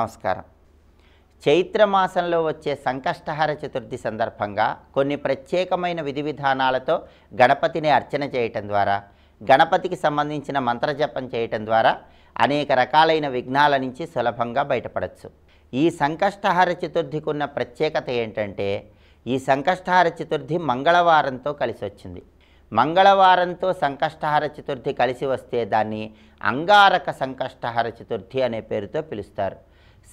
నమస్కారం చైత్రమాసంలో వచ్చే సంకష్టహర చతుర్థి సందర్భంగా కొన్ని ప్రత్యేకమైన విధి విధానాలతో గణపతిని అర్చన చేయటం ద్వారా గణపతికి సంబంధించిన మంత్రజపం చేయటం ద్వారా అనేక రకాలైన విఘ్నాల నుంచి సులభంగా బయటపడవచ్చు ఈ సంకష్టహార చతుర్థికి ఉన్న ప్రత్యేకత ఏంటంటే ఈ సంకష్టహార చతుర్థి మంగళవారంతో కలిసి వచ్చింది మంగళవారంతో సంకష్టహార చతుర్థి కలిసి వస్తే దాన్ని అంగారక సంకష్టహార చతుర్థి అనే పేరుతో పిలుస్తారు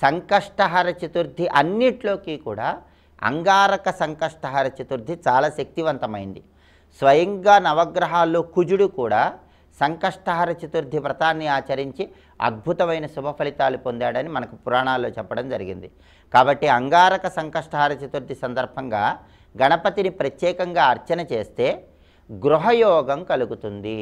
సంకష్టహర చతుర్థి అన్నిట్లోకి కూడా అంగారక సంకష్టహర చతుర్థి చాలా శక్తివంతమైంది స్వయంగా నవగ్రహాల్లో కుజుడు కూడా సంకష్టహర చతుర్థి వ్రతాన్ని ఆచరించి అద్భుతమైన శుభ ఫలితాలు పొందాడని మనకు పురాణాల్లో చెప్పడం జరిగింది కాబట్టి అంగారక సంకష్టహార చతుర్థి సందర్భంగా గణపతిని ప్రత్యేకంగా అర్చన చేస్తే గృహయోగం కలుగుతుంది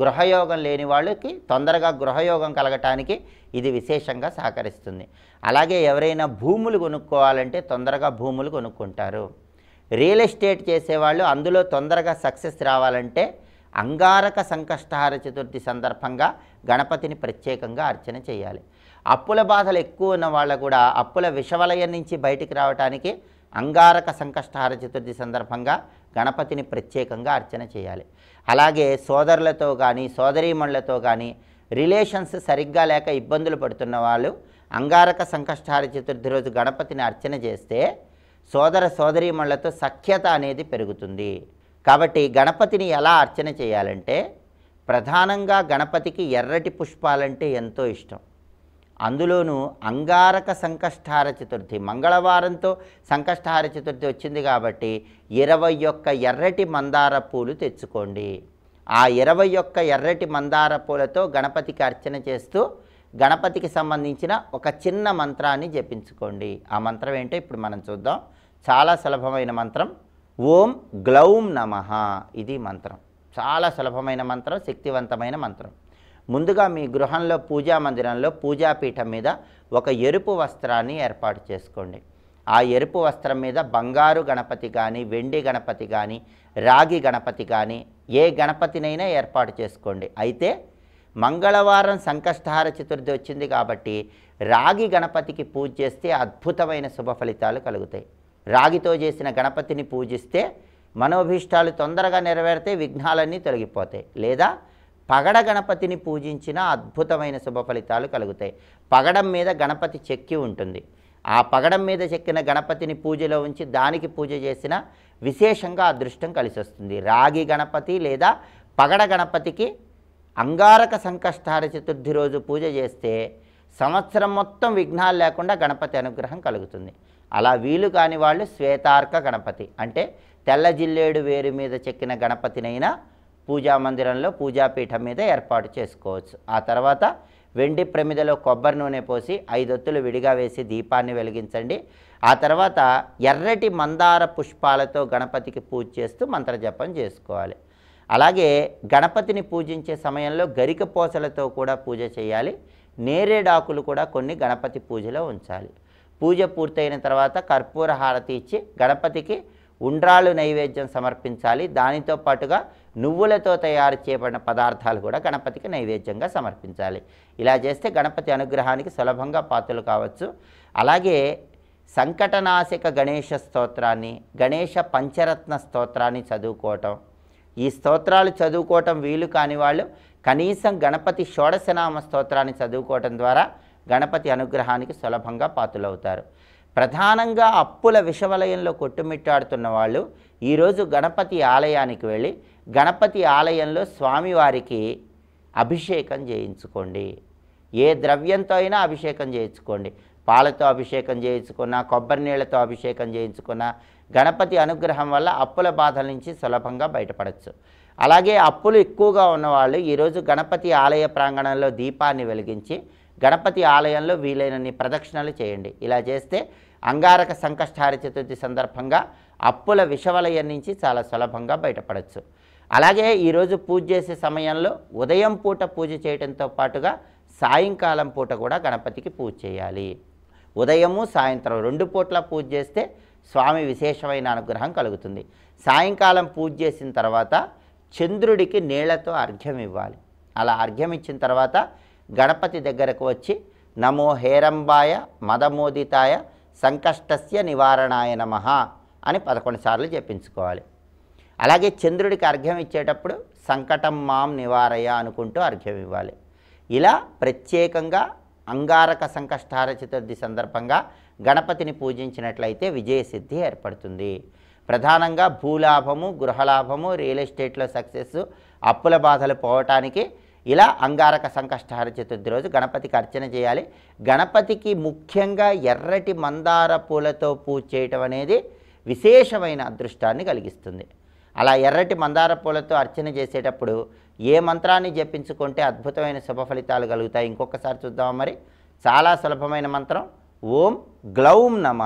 గృహయోగం లేని వాళ్ళకి తొందరగా గృహయోగం కలగటానికి ఇది విశేషంగా సహకరిస్తుంది అలాగే ఎవరైనా భూములు కొనుక్కోవాలంటే తొందరగా భూములు కొనుక్కుంటారు రియల్ ఎస్టేట్ చేసేవాళ్ళు అందులో తొందరగా సక్సెస్ రావాలంటే అంగారక సంకష్టహార చతుర్థి సందర్భంగా గణపతిని ప్రత్యేకంగా అర్చన చేయాలి అప్పుల బాధలు ఎక్కువ ఉన్న వాళ్ళు కూడా అప్పుల విషవలయం నుంచి బయటికి రావడానికి అంగారక సంకష్టహార చతుర్థి సందర్భంగా గణపతిని ప్రత్యేకంగా అర్చన చేయాలి అలాగే సోదరులతో కానీ సోదరీమణులతో కానీ రిలేషన్స్ సరిగ్గా లేక ఇబ్బందులు పడుతున్న వాళ్ళు అంగారక సంకష్టహార చతుర్థి రోజు గణపతిని అర్చన చేస్తే సోదర సోదరీమణులతో సఖ్యత అనేది పెరుగుతుంది కాబట్టి గణపతిని ఎలా అర్చన చేయాలంటే ప్రధానంగా గణపతికి ఎర్రటి పుష్పాలంటే ఎంతో ఇష్టం అందులోనూ అంగారక సంకష్టార చతుర్థి మంగళవారంతో సంకష్టార చతుర్థి వచ్చింది కాబట్టి ఇరవై ఒక్క ఎర్రటి మందార పూలు తెచ్చుకోండి ఆ ఇరవై ఒక్క ఎర్రటి మందార పూలతో గణపతికి అర్చన చేస్తూ గణపతికి సంబంధించిన ఒక చిన్న మంత్రాన్ని జపించుకోండి ఆ మంత్రం ఏంటో ఇప్పుడు మనం చూద్దాం చాలా సులభమైన మంత్రం ఓం గ్లౌం నమ ఇది మంత్రం చాలా సులభమైన మంత్రం శక్తివంతమైన మంత్రం ముందుగా మీ గృహంలో పూజా మందిరంలో పూజాపీఠం మీద ఒక ఎరుపు వస్త్రాన్ని ఏర్పాటు చేసుకోండి ఆ ఎరుపు వస్త్రం మీద బంగారు గణపతి కానీ వెండి గణపతి కానీ రాగి గణపతి కానీ ఏ గణపతినైనా ఏర్పాటు చేసుకోండి అయితే మంగళవారం సంకష్టహార చతుర్థి వచ్చింది కాబట్టి రాగి గణపతికి పూజ చేస్తే అద్భుతమైన శుభ ఫలితాలు కలుగుతాయి రాగితో చేసిన గణపతిని పూజిస్తే మనోభీష్టాలు తొందరగా నెరవేరితే విఘ్నాలన్నీ తొలగిపోతాయి లేదా పగడ గణపతిని పూజించిన అద్భుతమైన శుభ ఫలితాలు కలుగుతాయి పగడం మీద గణపతి చెక్కి ఉంటుంది ఆ పగడం మీద చెక్కిన గణపతిని పూజలో ఉంచి దానికి పూజ చేసిన విశేషంగా అదృష్టం కలిసి వస్తుంది రాగి గణపతి లేదా పగడ గణపతికి అంగారక సంకష్టార చతుర్థి రోజు పూజ చేస్తే సంవత్సరం మొత్తం విఘ్నాలు లేకుండా గణపతి అనుగ్రహం కలుగుతుంది అలా వీలు కాని వాళ్ళు శ్వేతార్క గణపతి అంటే తెల్ల జిల్లేడు వేరు మీద చెక్కిన గణపతినైనా పూజా మందిరంలో పూజాపీఠం మీద ఏర్పాటు చేసుకోవచ్చు ఆ తర్వాత వెండి ప్రమిదలో కొబ్బరి నూనె పోసి ఐదొత్తులు విడిగా వేసి దీపాన్ని వెలిగించండి ఆ తర్వాత ఎర్రటి మందార పుష్పాలతో గణపతికి పూజ చేస్తూ మంత్రజపం చేసుకోవాలి అలాగే గణపతిని పూజించే సమయంలో గరిక పోసలతో కూడా పూజ చేయాలి నేరేడాకులు కూడా కొన్ని గణపతి పూజలో ఉంచాలి పూజ పూర్తయిన తర్వాత కర్పూర హారతి ఇచ్చి గణపతికి ఉండ్రాలు నైవేద్యం సమర్పించాలి దానితో పాటుగా నువ్వులతో తయారు చేయబడిన పదార్థాలు కూడా గణపతికి నైవేద్యంగా సమర్పించాలి ఇలా చేస్తే గణపతి అనుగ్రహానికి సులభంగా పాత్రలు కావచ్చు అలాగే సంకటనాశక గణేష స్తోత్రాన్ని గణేష పంచరత్న స్తోత్రాన్ని చదువుకోవటం ఈ స్తోత్రాలు చదువుకోవటం వీలు కాని వాళ్ళు కనీసం గణపతి షోడశనామ స్తోత్రాన్ని చదువుకోవటం ద్వారా గణపతి అనుగ్రహానికి సులభంగా పాతులవుతారు ప్రధానంగా అప్పుల విషవలయంలో కొట్టుమిట్టాడుతున్న వాళ్ళు ఈరోజు గణపతి ఆలయానికి వెళ్ళి గణపతి ఆలయంలో స్వామివారికి అభిషేకం చేయించుకోండి ఏ ద్రవ్యంతో అయినా అభిషేకం చేయించుకోండి పాలతో అభిషేకం చేయించుకున్నా కొబ్బరి నీళ్లతో అభిషేకం చేయించుకున్నా గణపతి అనుగ్రహం వల్ల అప్పుల బాధల నుంచి సులభంగా బయటపడచ్చు అలాగే అప్పులు ఎక్కువగా ఉన్నవాళ్ళు ఈరోజు గణపతి ఆలయ ప్రాంగణంలో దీపాన్ని వెలిగించి గణపతి ఆలయంలో వీలైనన్ని ప్రదక్షిణలు చేయండి ఇలా చేస్తే అంగారక సంకష్టారి చతుర్థి సందర్భంగా అప్పుల విషవలయం నుంచి చాలా సులభంగా బయటపడచ్చు అలాగే ఈరోజు పూజ చేసే సమయంలో ఉదయం పూట పూజ చేయడంతో పాటుగా సాయంకాలం పూట కూడా గణపతికి పూజ చేయాలి ఉదయము సాయంత్రం రెండు పూట్ల పూజ చేస్తే స్వామి విశేషమైన అనుగ్రహం కలుగుతుంది సాయంకాలం పూజ చేసిన తర్వాత చంద్రుడికి నీళ్లతో అర్ఘ్యం ఇవ్వాలి అలా అర్ఘ్యం ఇచ్చిన తర్వాత గణపతి దగ్గరకు వచ్చి నమో హేరంబాయ మదమోదితాయ సంకష్టస్య నివారణాయ నమ అని పదకొండు సార్లు చెప్పించుకోవాలి అలాగే చంద్రుడికి అర్ఘ్యం ఇచ్చేటప్పుడు సంకటం మాం నివారయ అనుకుంటూ అర్ఘ్యం ఇవ్వాలి ఇలా ప్రత్యేకంగా అంగారక సంకష్టార చతుర్థి సందర్భంగా గణపతిని పూజించినట్లయితే విజయసిద్ధి ఏర్పడుతుంది ప్రధానంగా భూలాభము గృహలాభము రియల్ ఎస్టేట్లో సక్సెస్ అప్పుల బాధలు పోవటానికి ఇలా అంగారక సంకష్టహార చతుర్థి రోజు గణపతికి అర్చన చేయాలి గణపతికి ముఖ్యంగా ఎర్రటి మందార పూలతో పూజ చేయటం అనేది విశేషమైన అదృష్టాన్ని కలిగిస్తుంది అలా ఎర్రటి మందార పూలతో అర్చన చేసేటప్పుడు ఏ మంత్రాన్ని జపించుకుంటే అద్భుతమైన శుభ ఫలితాలు కలుగుతాయి ఇంకొకసారి చూద్దాం మరి చాలా సులభమైన మంత్రం ఓం గ్లౌం నమ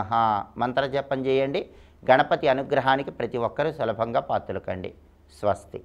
మంత్ర జపం చేయండి గణపతి అనుగ్రహానికి ప్రతి ఒక్కరూ సులభంగా పాత్రలకండి స్వస్తి